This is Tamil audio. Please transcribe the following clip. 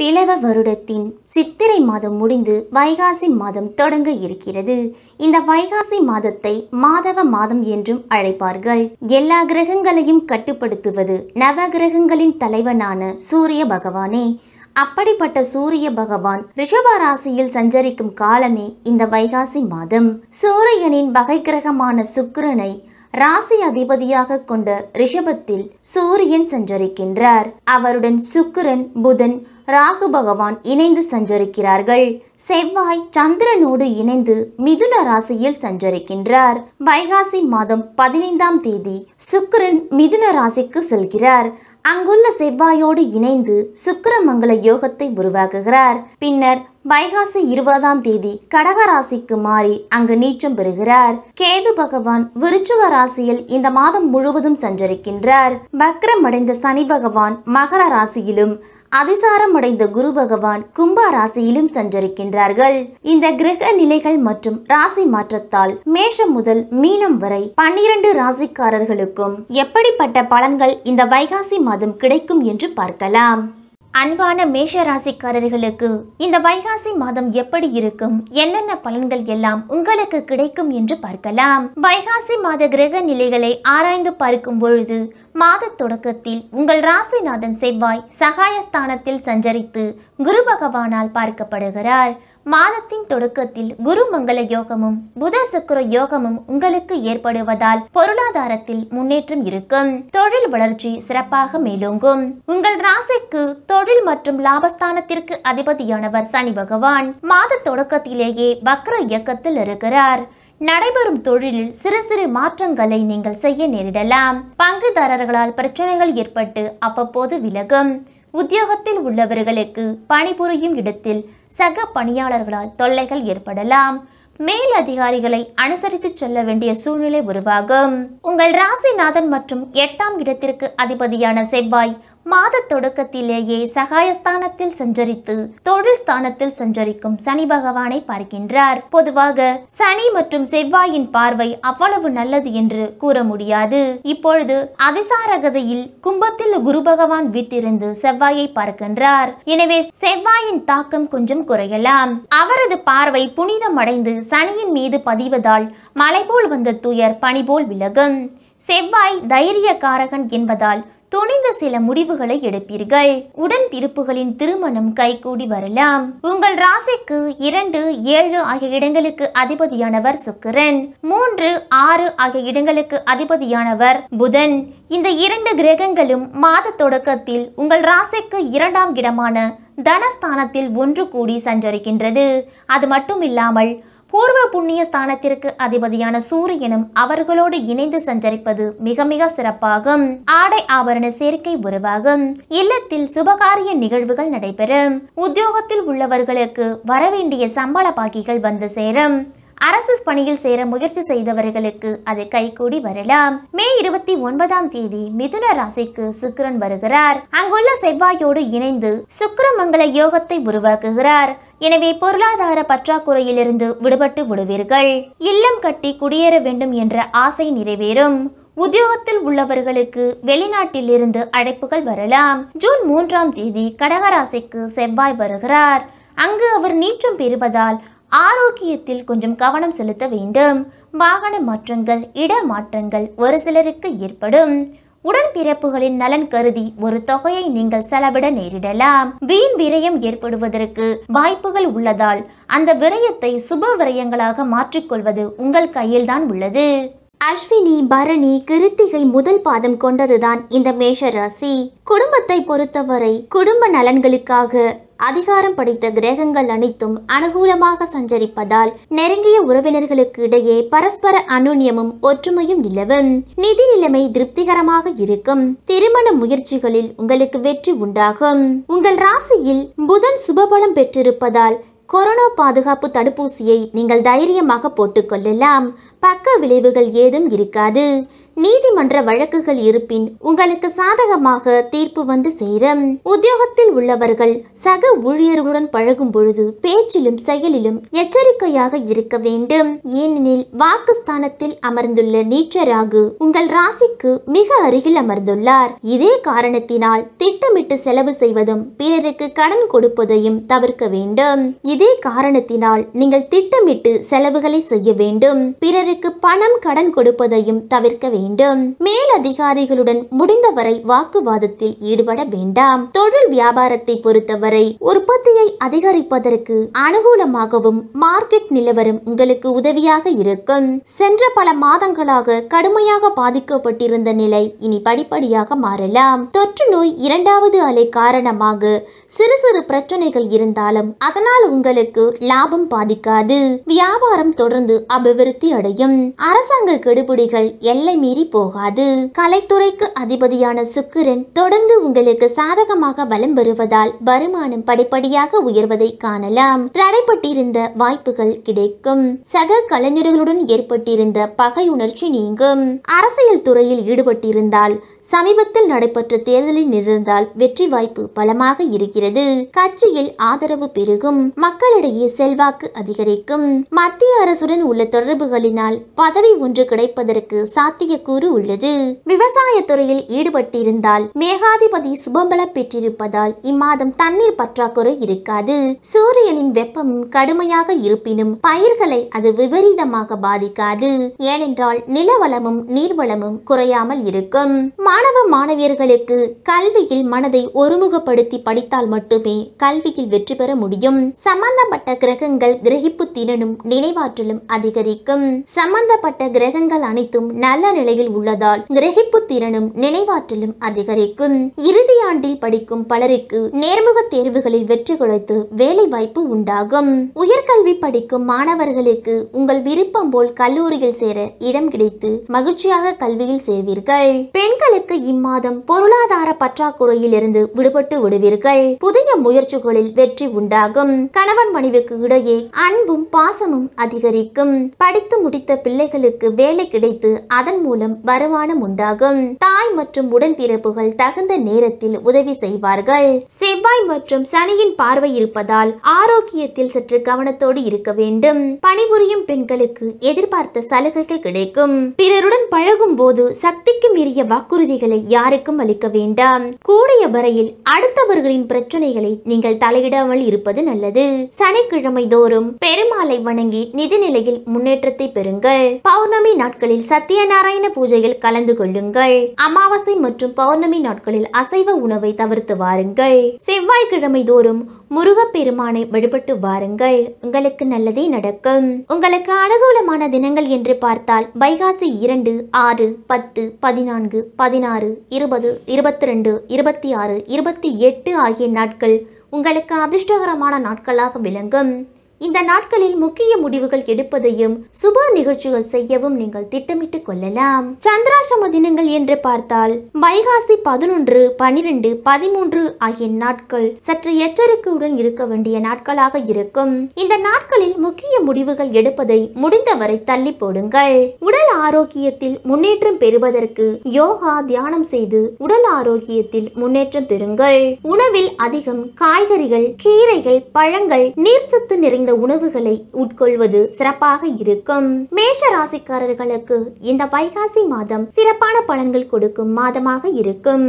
பிளவ வருடத்தின் சித்திரை மாதம் முடிந்து வைகாசி மாதம் தொடங்க இருக்கிறது இந்த வைகாசி மாதத்தை மாதவ மாதம் என்றும் அழைப்பார்கள் எல்லா கிரகங்களையும் கட்டுப்படுத்துவது நவ கிரகங்களின் தலைவனான சூரிய பகவானே அப்படிப்பட்ட சூரிய பகவான் ரிஷப ராசியில் சஞ்சரிக்கும் காலமே இந்த வைகாசி மாதம் சூரியனின் வகை கிரகமான சுக்கிரனை ராசி அதிபதியாக கொண்ட ரிஷபத்தில் சூரியன் சஞ்சரிக்கின்றார் அவருடன் சுக்கிரன் புதன் ராகு பகவான் இணைந்து சஞ்சரிக்கிறார்கள் செவ்வாய் சந்திரனோடு இணைந்து மிதுன ராசியில் சஞ்சரிக்கின்றார் வைகாசி மாதம் பதினைந்தாம் தேதி சுக்கிரன் மிதுன ராசிக்கு செல்கிறார் அங்குள்ள செவ்வாயோடு இணைந்து சுக்கரமங்கல யோகத்தை உருவாக்குகிறார் பின்னர் வைகாசி இருபதாம் தேதி கடக ராசிக்கு மாறி அங்கு நீச்சம் பெறுகிறார் கேது பகவான் விருச்சுவ ராசியில் இந்த மாதம் முழுவதும் சஞ்சரிக்கின்றார் அடைந்த சனி பகவான் மகர ராசியிலும் அதிசாரம் அடைந்த குரு பகவான் கும்பா ராசியிலும் சஞ்சரிக்கின்றார்கள் இந்த கிரக நிலைகள் மற்றும் ராசி மாற்றத்தால் மேஷம் முதல் மீனம் வரை பன்னிரண்டு ராசிக்காரர்களுக்கும் எப்படிப்பட்ட பலன்கள் இந்த வைகாசி மாதம் கிடைக்கும் என்று பார்க்கலாம் அன்பான மேஷ ராசிக்காரர்களுக்கு இந்த வைகாசி மாதம் எப்படி இருக்கும் என்னென்ன பலன்கள் எல்லாம் உங்களுக்கு கிடைக்கும் என்று பார்க்கலாம் வைகாசி மாத கிரக நிலைகளை ஆராய்ந்து பார்க்கும் பொழுது மாத தொடக்கத்தில் உங்கள் ராசிநாதன் செவ்வாய் சகாயஸ்தானத்தில் சஞ்சரித்து குரு பகவானால் பார்க்கப்படுகிறார் மாதத்தின் தொடக்கத்தில் குருமங்கள யோகமும் புத சுக்கர யோகமும் உங்களுக்கு ஏற்படுவதால் பொருளாதாரத்தில் முன்னேற்றம் இருக்கும் தொழில் வளர்ச்சி சிறப்பாக மேலோங்கும் உங்கள் ராசிக்கு தொழில் மற்றும் லாபஸ்தானத்திற்கு அதிபதியானவர் சனி பகவான் மாத தொடக்கத்திலேயே வக்ர இயக்கத்தில் இருக்கிறார் நடைபெறும் தொழிலில் சிறு சிறு மாற்றங்களை நீங்கள் செய்ய நேரிடலாம் பங்குதாரர்களால் பிரச்சனைகள் ஏற்பட்டு அவ்வப்போது விலகும் உத்தியோகத்தில் உள்ளவர்களுக்கு பணிபுரியும் இடத்தில் சக பணியாளர்களால் தொல்லைகள் ஏற்படலாம் மேல் அதிகாரிகளை அனுசரித்து செல்ல வேண்டிய சூழ்நிலை உருவாகும் உங்கள் ராசிநாதன் மற்றும் எட்டாம் இடத்திற்கு அதிபதியான செவ்வாய் மாத தொடக்கத்திலேயே சகாயஸ்தானத்தில் சஞ்சரித்து தொழில் ஸ்தானத்தில் சஞ்சரிக்கும் சனி பகவானை பார்க்கின்றார் பொதுவாக சனி மற்றும் செவ்வாயின் பார்வை அவ்வளவு நல்லது என்று கூற முடியாது இப்பொழுது அதிசாரகதையில் கும்பத்தில் குரு பகவான் வீட்டிருந்து செவ்வாயை பார்க்கின்றார் எனவே செவ்வாயின் தாக்கம் கொஞ்சம் குறையலாம் அவரது பார்வை புனிதம் அடைந்து சனியின் மீது பதிவதால் மலை போல் வந்த துயர் பணிபோல் விலகும் செவ்வாய் தைரிய காரகன் என்பதால் துணிந்த சில முடிவுகளை எடுப்பீர்கள் உடன் பிறப்புகளின் திருமணம் கைகூடி வரலாம் உங்கள் ராசிக்கு இரண்டு ஏழு ஆகிய இடங்களுக்கு அதிபதியானவர் சுக்கிரன் மூன்று ஆறு ஆகிய இடங்களுக்கு அதிபதியானவர் புதன் இந்த இரண்டு கிரகங்களும் மாத தொடக்கத்தில் உங்கள் ராசிக்கு இரண்டாம் இடமான தனஸ்தானத்தில் ஒன்று கூடி சஞ்சரிக்கின்றது அது மட்டும் இல்லாமல் பூர்வ புண்ணிய ஸ்தானத்திற்கு அதிபதியான சூரியனும் அவர்களோடு இணைந்து சஞ்சரிப்பது மிக மிக சிறப்பாகும் ஆடை ஆபரண சேர்க்கை உருவாகும் இல்லத்தில் சுபகாரிய நிகழ்வுகள் நடைபெறும் உத்தியோகத்தில் உள்ளவர்களுக்கு வரவேண்டிய சம்பள பாக்கிகள் வந்து சேரும் அரசு பணியில் சேர முயற்சி செய்தவர்களுக்கு அது கைகூடி வரலாம் மே இருபத்தி ஒன்பதாம் தேதி மிதுன ராசிக்கு சுக்கிரன் வருகிறார் அங்குள்ள செவ்வாயோடு இணைந்து சுக்கரமங்கல யோகத்தை உருவாக்குகிறார் எனவே பொருளாதார பற்றாக்குறையிலிருந்து விடுபட்டு விடுவீர்கள் இல்லம் கட்டி குடியேற வேண்டும் என்ற ஆசை நிறைவேறும் உத்தியோகத்தில் உள்ளவர்களுக்கு வெளிநாட்டிலிருந்து அழைப்புகள் வரலாம் ஜூன் மூன்றாம் தேதி கடகராசிக்கு செவ்வாய் வருகிறார் அங்கு அவர் நீச்சம் பெறுவதால் ஆரோக்கியத்தில் கொஞ்சம் கவனம் செலுத்த வேண்டும் வாகன மாற்றங்கள் இட மாற்றங்கள் ஒரு சிலருக்கு ஏற்படும் உடன்பிறப்புகளின் நலன் கருதி ஒரு தொகையை நீங்கள் செலவிட நேரிடலாம் வீண் விரயம் ஏற்படுவதற்கு வாய்ப்புகள் உள்ளதால் அந்த விரயத்தை சுப விரயங்களாக மாற்றிக்கொள்வது உங்கள் கையில்தான் உள்ளது அஸ்வினி பரணி கிருத்திகை முதல் பாதம் கொண்டதுதான் இந்த மேஷ ராசி குடும்பத்தை பொறுத்தவரை குடும்ப நலன்களுக்காக அதிகாரம் படைத்த கிரகங்கள் அனைத்தும் அனுகூலமாக சஞ்சரிப்பதால் நெருங்கிய உறவினர்களுக்கு இடையே பரஸ்பர அனுநியமும் ஒற்றுமையும் நிலவும் நிதி நிலைமை திருப்திகரமாக இருக்கும் திருமண முயற்சிகளில் உங்களுக்கு வெற்றி உண்டாகும் உங்கள் ராசியில் புதன் சுபபலம் பெற்றிருப்பதால் கொரோனா பாதுகாப்பு தடுப்பூசியை நீங்கள் தைரியமாக போட்டுக்கொள்ளலாம் பக்க விளைவுகள் ஏதும் இருக்காது நீதிமன்ற வழக்குகள் இருப்பின் உங்களுக்கு சாதகமாக தீர்ப்பு வந்து சேரும் உத்தியோகத்தில் உள்ளவர்கள் சக ஊழியர்களுடன் பழகும் பொழுது பேச்சிலும் செயலிலும் எச்சரிக்கையாக இருக்க வேண்டும் ஏனெனில் வாக்குஸ்தானத்தில் அமர்ந்துள்ள நீச்சராகு உங்கள் ராசிக்கு மிக அருகில் அமர்ந்துள்ளார் இதே காரணத்தினால் திட்டமிட்டு செலவு செய்வதும் பிறருக்கு கடன் கொடுப்பதையும் தவிர்க்க வேண்டும் இதே காரணத்தினால் நீங்கள் திட்டமிட்டு செலவுகளை செய்ய வேண்டும் பிறருக்கு பணம் கடன் கொடுப்பதையும் தவிர்க்க வேண்டும் மேலதிகாரிகளுடன் முடிந்தவரை வாக்குவாதத்தில் ஈடுபட வேண்டாம் தொழில் வியாபாரத்தை பொறுத்தவரை உற்பத்தியை அதிகரிப்பதற்கு அனுகூலமாகவும் மார்க்கெட் நிலவரம் உங்களுக்கு உதவியாக இருக்கும் சென்ற பல மாதங்களாக கடுமையாக பாதிக்கப்பட்டிருந்த நிலை இனி படிப்படியாக மாறலாம் தொற்று நோய் இரண்டாவது அலை காரணமாக சிறு சிறு பிரச்சனைகள் இருந்தாலும் அதனால் உங்களுக்கு லாபம் பாதிக்காது வியாபாரம் தொடர்ந்து அபிவிருத்தி அடையும் அரசாங்க கெடுபிடிகள் எல்லை மீறி போகாது கலைத்துறைக்கு அதிபதியான சுக்கிரன் தொடர்ந்து உங்களுக்கு சாதகமாக பலம் பெறுவதால் வருமானம் படிப்படியாக உயர்வதை காணலாம் தடைப்பட்டிருந்த வாய்ப்புகள் கிடைக்கும் சக கலைஞர்களுடன் ஏற்பட்டிருந்த பகை உணர்ச்சி நீங்கும் அரசியல் துறையில் ஈடுபட்டிருந்தால் சமீபத்தில் நடைபெற்ற தேர்தலில் நிகழ்ந்தால் வெற்றி வாய்ப்பு பலமாக இருக்கிறது கட்சியில் ஆதரவு பெருகும் மக்களிடையே செல்வாக்கு அதிகரிக்கும் மத்திய அரசுடன் உள்ள தொடர்புகளினால் பதவி ஒன்று கிடைப்பதற்கு சாத்தியக்கூறு உள்ளது விவசாய துறையில் ஈடுபட்டிருந்தால் மேகாதிபதி சுபபலம் பெற்றிருப்பதால் இம்மாதம் தண்ணீர் பற்றாக்குறை இருக்காது சூரியனின் வெப்பம் கடுமையாக இருப்பினும் பயிர்களை அது விபரீதமாக பாதிக்காது ஏனென்றால் நிலவளமும் நீர்வளமும் குறையாமல் இருக்கும் மாணவ மாணவியர்களுக்கு கல்வியில் மனதை ஒருமுகப்படுத்தி படித்தால் மட்டுமே கல்வியில் வெற்றி பெற முடியும் சம்பந்தப்பட்ட கிரகங்கள் கிரகிப்பு திறனும் நினைவாற்றலும் அதிகரிக்கும் சம்பந்தப்பட்ட கிரகங்கள் அனைத்தும் நல்ல நிலையில் உள்ளதால் கிரகிப்பு திறனும் நினைவாற்றலும் அதிகரிக்கும் இறுதி ஆண்டில் படிக்கும் பலருக்கு நேர்முக தேர்வுகளில் வெற்றி குறைத்து வேலை வாய்ப்பு உண்டாகும் உயர்கல்வி படிக்கும் மாணவர்களுக்கு உங்கள் விருப்பம் போல் கல்லூரியில் சேர இடம் கிடைத்து மகிழ்ச்சியாக கல்வியில் சேர்வீர்கள் பெண்களுக்கு உங்களுக்கு இம்மாதம் பொருளாதார பற்றாக்குறையில் இருந்து விடுபட்டு விடுவீர்கள் புதிய முயற்சிகளில் வெற்றி உண்டாகும் கணவன் மனைவிக்கு இடையே அன்பும் பாசமும் அதிகரிக்கும் படித்து முடித்த பிள்ளைகளுக்கு வேலை கிடைத்து அதன் மூலம் வருமானம் உண்டாகும் தாய் மற்றும் உடன்பிறப்புகள் தகுந்த நேரத்தில் உதவி செய்வார்கள் செவ்வாய் மற்றும் சனியின் பார்வை இருப்பதால் ஆரோக்கியத்தில் சற்று கவனத்தோடு இருக்க வேண்டும் பணிபுரியும் பெண்களுக்கு எதிர்பார்த்த சலுகைகள் கிடைக்கும் பிறருடன் பழகும் போது சக்திக்கு மீறிய வாக்குறுதி பிரச்சனைகளை யாருக்கும் அளிக்க வேண்டாம் கூடிய வரையில் அடுத்தவர்களின் பிரச்சனைகளை நீங்கள் தலையிடாமல் இருப்பது நல்லது சனிக்கிழமை தோறும் பெருமாளை வணங்கி நிதிநிலையில் முன்னேற்றத்தை பெறுங்கள் பௌர்ணமி நாட்களில் சத்யநாராயண பூஜையில் கலந்து கொள்ளுங்கள் அமாவாசை மற்றும் பௌர்ணமி நாட்களில் அசைவ உணவை தவிர்த்து வாருங்கள் செவ்வாய்க்கிழமை தோறும் முருகப்பெருமானை வழிபட்டு வாருங்கள் உங்களுக்கு நல்லதே நடக்கும் உங்களுக்கு அனுகூலமான தினங்கள் என்று பார்த்தால் வைகாசி இரண்டு ஆறு பத்து பதினான்கு பதினாறு இருபது இருபத்தி ரெண்டு இருபத்தி ஆறு இருபத்தி எட்டு ஆகிய நாட்கள் உங்களுக்கு அதிர்ஷ்டகரமான நாட்களாக விளங்கும் இந்த நாட்களில் முக்கிய முடிவுகள் எடுப்பதையும் சுப நிகழ்ச்சிகள் செய்யவும் நீங்கள் திட்டமிட்டு கொள்ளலாம் சந்திராசம தினங்கள் என்று பார்த்தால் வைகாசி பதினொன்று பனிரெண்டு பதிமூன்று ஆகிய நாட்கள் சற்று எச்சரிக்கையுடன் இருக்க வேண்டிய நாட்களாக இருக்கும் இந்த நாட்களில் முக்கிய முடிவுகள் எடுப்பதை முடிந்தவரை தள்ளி போடுங்கள் உடல் ஆரோக்கியத்தில் முன்னேற்றம் பெறுவதற்கு யோகா தியானம் செய்து உடல் ஆரோக்கியத்தில் முன்னேற்றம் பெறுங்கள் உணவில் அதிகம் காய்கறிகள் கீரைகள் பழங்கள் நீர்ச்சத்து நிறைந்த உணவுகளை உட்கொள்வது சிறப்பாக இருக்கும் மேஷ ராசிக்காரர்களுக்கு இந்த வைகாசி மாதம் சிறப்பான பலன்கள் கொடுக்கும் மாதமாக இருக்கும்